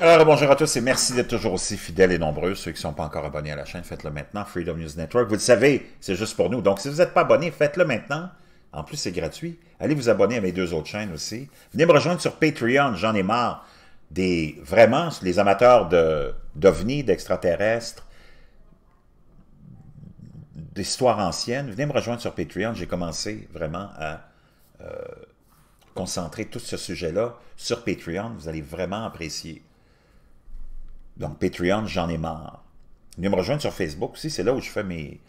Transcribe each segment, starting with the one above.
Alors, bonjour à tous et merci d'être toujours aussi fidèles et nombreux. Ceux qui ne sont pas encore abonnés à la chaîne, faites-le maintenant. Freedom News Network, vous le savez, c'est juste pour nous. Donc, si vous n'êtes pas abonné, faites-le maintenant. En plus, c'est gratuit. Allez vous abonner à mes deux autres chaînes aussi. Venez me rejoindre sur Patreon, j'en ai marre. Des, vraiment, les amateurs de d'extraterrestres, d'histoires anciennes, venez me rejoindre sur Patreon. J'ai commencé vraiment à... Euh, concentrer tout ce sujet-là sur Patreon. Vous allez vraiment apprécier donc, Patreon, j'en ai marre. Venez me rejoindre sur Facebook aussi, c'est là où je fais mes,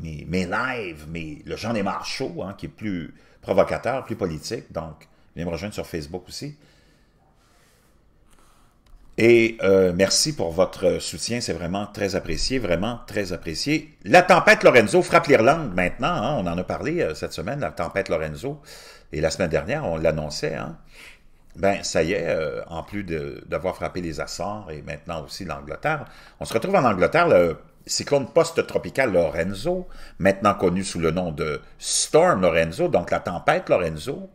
mes, lives, le j'en ai marre chaud, qui est plus provocateur, plus politique. Donc, venez me rejoindre sur Facebook aussi. Et euh, merci pour votre soutien, c'est vraiment très apprécié, vraiment très apprécié. La tempête Lorenzo frappe l'Irlande maintenant, hein. on en a parlé euh, cette semaine, la tempête Lorenzo, et la semaine dernière, on l'annonçait. Hein ben ça y est, euh, en plus d'avoir frappé les Açores et maintenant aussi l'Angleterre, on se retrouve en Angleterre, le cyclone post-tropical Lorenzo, maintenant connu sous le nom de Storm Lorenzo, donc la tempête Lorenzo,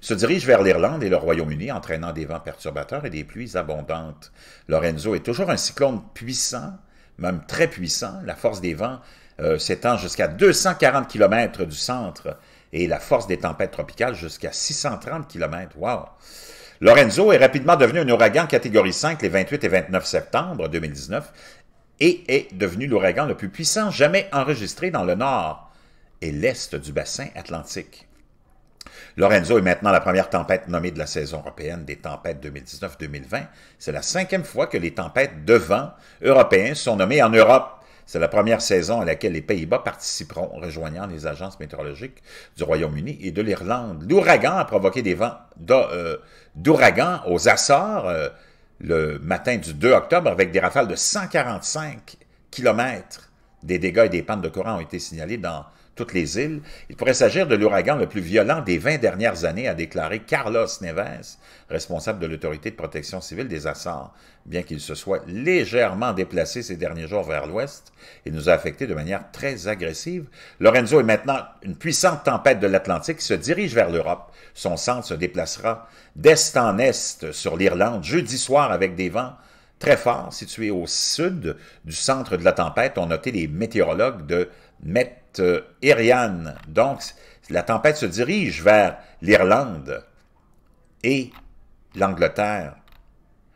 se dirige vers l'Irlande et le Royaume-Uni, entraînant des vents perturbateurs et des pluies abondantes. Lorenzo est toujours un cyclone puissant, même très puissant. La force des vents euh, s'étend jusqu'à 240 km du centre et la force des tempêtes tropicales jusqu'à 630 km. Wow! Lorenzo est rapidement devenu un ouragan catégorie 5 les 28 et 29 septembre 2019 et est devenu l'ouragan le plus puissant jamais enregistré dans le nord et l'est du bassin atlantique. Lorenzo est maintenant la première tempête nommée de la saison européenne des tempêtes 2019-2020. C'est la cinquième fois que les tempêtes de vent européens sont nommées en Europe. C'est la première saison à laquelle les Pays-Bas participeront, rejoignant les agences météorologiques du Royaume-Uni et de l'Irlande. L'ouragan a provoqué des vents euh, d'ouragan aux Açores euh, le matin du 2 octobre avec des rafales de 145 km. Des dégâts et des pannes de courant ont été signalés dans toutes les îles. Il pourrait s'agir de l'ouragan le plus violent des 20 dernières années, a déclaré Carlos Neves, responsable de l'autorité de protection civile des Açores. Bien qu'il se soit légèrement déplacé ces derniers jours vers l'ouest, il nous a affectés de manière très agressive. Lorenzo est maintenant une puissante tempête de l'Atlantique qui se dirige vers l'Europe. Son centre se déplacera d'est en est sur l'Irlande jeudi soir avec des vents très forts situés au sud du centre de la tempête, ont noté les météorologues de Met tempête euh, Donc, la tempête se dirige vers l'Irlande et l'Angleterre.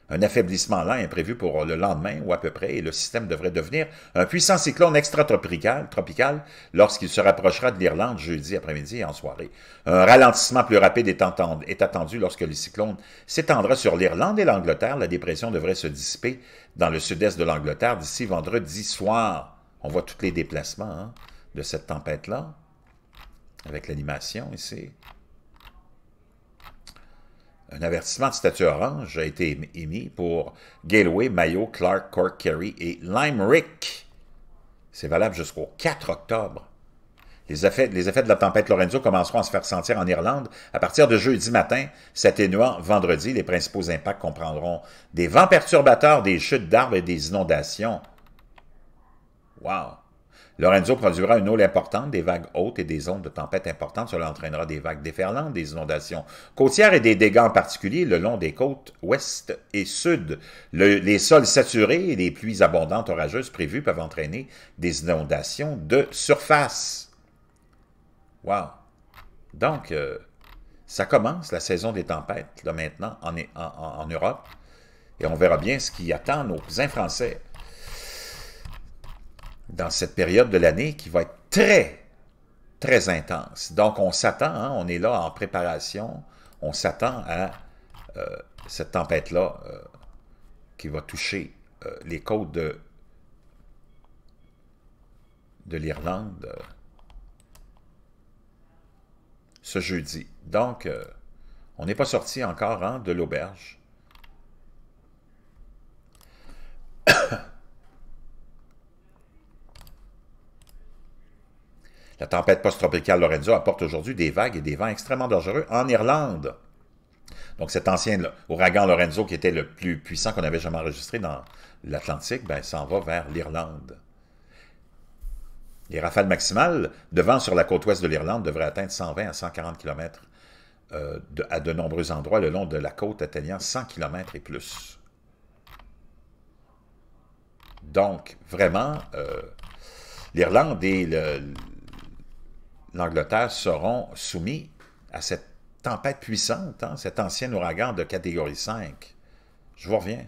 Un affaiblissement là est prévu pour le lendemain ou à peu près, et le système devrait devenir un puissant cyclone extratropical tropical, lorsqu'il se rapprochera de l'Irlande jeudi après-midi et en soirée. Un ralentissement plus rapide est, est attendu lorsque le cyclone s'étendra sur l'Irlande et l'Angleterre. La dépression devrait se dissiper dans le sud-est de l'Angleterre d'ici vendredi soir. On voit tous les déplacements. Hein? de cette tempête-là, avec l'animation ici. Un avertissement de statut orange a été émis pour Galway, Mayo, Clark, Cork, Kerry et Limerick. C'est valable jusqu'au 4 octobre. Les effets, les effets, de la tempête Lorenzo commenceront à se faire sentir en Irlande à partir de jeudi matin, s'atténuant vendredi. Les principaux impacts comprendront des vents perturbateurs, des chutes d'arbres et des inondations. Wow! Lorenzo produira une houle importante, des vagues hautes et des ondes de tempête importantes. Cela entraînera des vagues déferlantes, des inondations côtières et des dégâts en particulier le long des côtes ouest et sud. les sols saturés et les pluies abondantes orageuses prévues peuvent entraîner des inondations de surface. Wow! Donc, euh, ça commence la saison des tempêtes, là maintenant, en, en Europe. Et on verra bien ce qui attend nos cousins français dans cette période de l'année qui va être très, très intense. Donc, on s'attend, hein, on est là en préparation, on s'attend à euh, cette tempête-là euh, qui va toucher euh, les côtes de, de l'Irlande ce jeudi. Donc, on n'est pas sorti encore hein, de l'auberge. La tempête post-tropicale Lorenzo apporte aujourd'hui des vagues et des vents extrêmement dangereux en Irlande. Donc cet ancien ouragan Lorenzo, qui était le plus puissant qu'on avait jamais enregistré dans l'Atlantique, ben, s'en va vers l'Irlande. Les rafales maximales de vent sur la côte ouest de l'Irlande devraient atteindre 120 à 140 km euh, à de nombreux endroits le long de la côte, atteignant 100 km et plus. Donc, vraiment, euh, l'Irlande est le, l'Angleterre seront soumis à cette tempête puissante, hein, cet ancien ouragan de catégorie 5. Je vous reviens.